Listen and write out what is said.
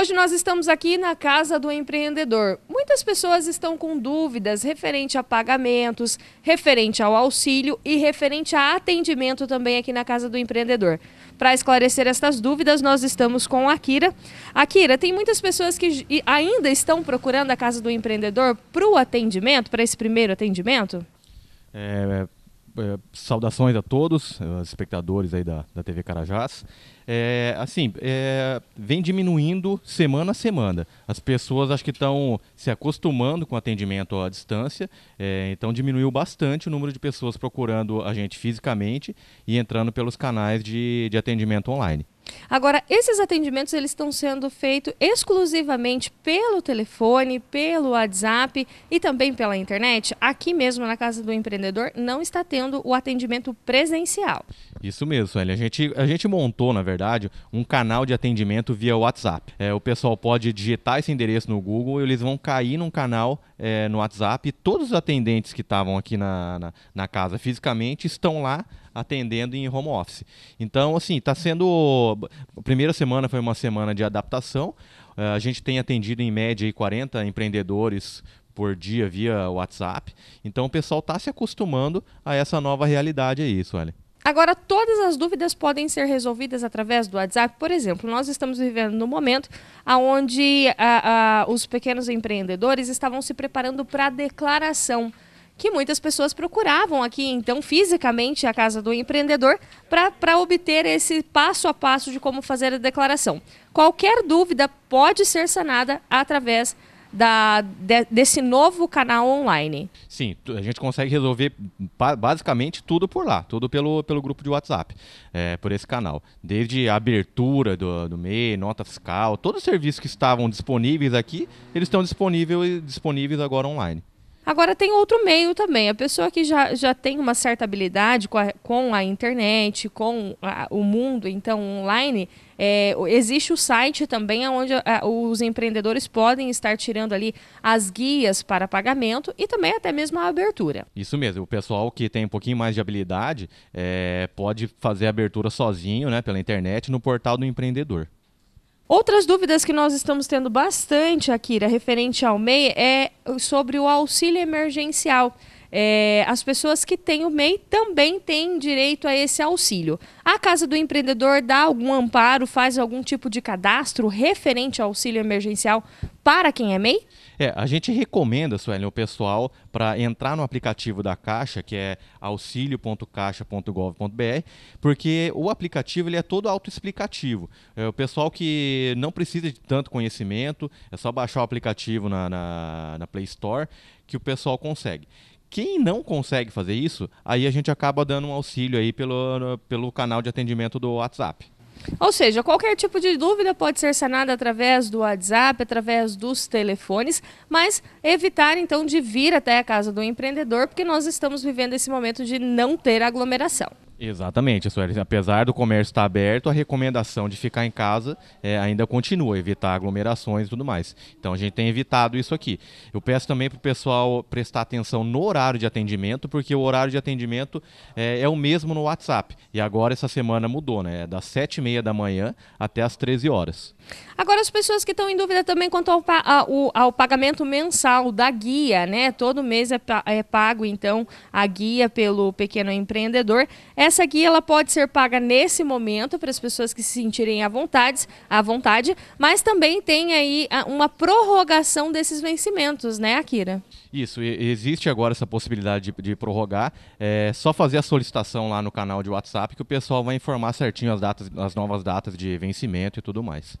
Hoje nós estamos aqui na Casa do Empreendedor. Muitas pessoas estão com dúvidas referente a pagamentos, referente ao auxílio e referente a atendimento também aqui na Casa do Empreendedor. Para esclarecer estas dúvidas, nós estamos com a Akira. Akira, tem muitas pessoas que ainda estão procurando a Casa do Empreendedor para o atendimento, para esse primeiro atendimento? É, é, saudações a todos, é, os espectadores aí da, da TV Carajás. É, assim, é, vem diminuindo semana a semana. As pessoas acho que estão se acostumando com atendimento à distância, é, então diminuiu bastante o número de pessoas procurando a gente fisicamente e entrando pelos canais de, de atendimento online. Agora, esses atendimentos eles estão sendo feitos exclusivamente pelo telefone, pelo WhatsApp e também pela internet. Aqui mesmo na Casa do Empreendedor não está tendo o atendimento presencial. Isso mesmo, Sueli. A gente, a gente montou, na verdade, um canal de atendimento via WhatsApp. É, o pessoal pode digitar esse endereço no Google e eles vão cair num canal é, no WhatsApp. Todos os atendentes que estavam aqui na, na, na, casa fisicamente estão lá atendendo em home office. Então, assim, está sendo. A primeira semana foi uma semana de adaptação. É, a gente tem atendido em média 40 empreendedores por dia via WhatsApp. Então o pessoal está se acostumando a essa nova realidade aí, Sueli. Agora, todas as dúvidas podem ser resolvidas através do WhatsApp. Por exemplo, nós estamos vivendo no momento onde a, ah, a, ah, os pequenos empreendedores estavam se preparando para a declaração que muitas pessoas procuravam aqui, então, fisicamente, a casa do empreendedor, para obter esse passo a passo de como fazer a declaração. Qualquer dúvida pode ser sanada através da, de, desse novo canal online. Sim, a gente consegue resolver basicamente tudo por lá, tudo pelo, pelo grupo de WhatsApp, é, por esse canal. Desde a abertura do, do MEI, nota fiscal, todos os serviços que estavam disponíveis aqui, eles estão disponíveis, disponíveis agora online. Agora tem outro meio também. A pessoa que já, já tem uma certa habilidade com a, com a internet, com a, o mundo, então online, é, existe o site também onde a, é, os empreendedores podem estar tirando ali as guias para pagamento e também até mesmo a abertura. Isso mesmo. O pessoal que tem um pouquinho mais de habilidade é, pode fazer a abertura sozinho, né, pela internet, no portal do empreendedor. Outras dúvidas que nós estamos tendo bastante, Akira, referente ao MEI, é sobre o auxílio emergencial é, as pessoas que têm o MEI também têm direito a esse auxílio. A Casa do Empreendedor dá algum amparo, faz algum tipo de cadastro referente ao auxílio emergencial para quem é MEI? É, a gente recomenda, Sueli, o pessoal para entrar no aplicativo da Caixa, que é auxilio.caixa.gov.br, porque o aplicativo ele é todo autoexplicativo. É, o pessoal que não precisa de tanto conhecimento, é só baixar o aplicativo na, na, na Play Store que o pessoal consegue. Quem não consegue fazer isso, aí a gente acaba dando um auxílio aí pelo, pelo canal de atendimento do WhatsApp. Ou seja, qualquer tipo de dúvida pode ser sanada através do WhatsApp, através dos telefones, mas evitar então de vir até a casa do empreendedor, porque nós estamos vivendo esse momento de não ter aglomeração. Exatamente, Sueli. Apesar do comércio estar aberto, a recomendação de ficar em casa é, ainda continua, evitar aglomerações e tudo mais. Então a gente tem evitado isso aqui. Eu peço também para o pessoal prestar atenção no horário de atendimento, porque o horário de atendimento é, é, o mesmo no WhatsApp. E agora essa semana mudou, né? É das 7h30 da manhã até as 13 horas. Agora, as pessoas que estão em dúvida também quanto ao, ao, ao pagamento mensal da guia, né? Todo mês é, é pago, então, a guia pelo pequeno empreendedor. É essa guia ela pode ser paga nesse momento para as pessoas que se sentirem à vontade, à vontade, mas também tem aí ah, uma prorrogação desses vencimentos, né, Akira? Isso, existe agora essa possibilidade de, de prorrogar. É só fazer a solicitação lá no canal de WhatsApp que o pessoal vai informar certinho as datas, as novas datas de vencimento e tudo mais.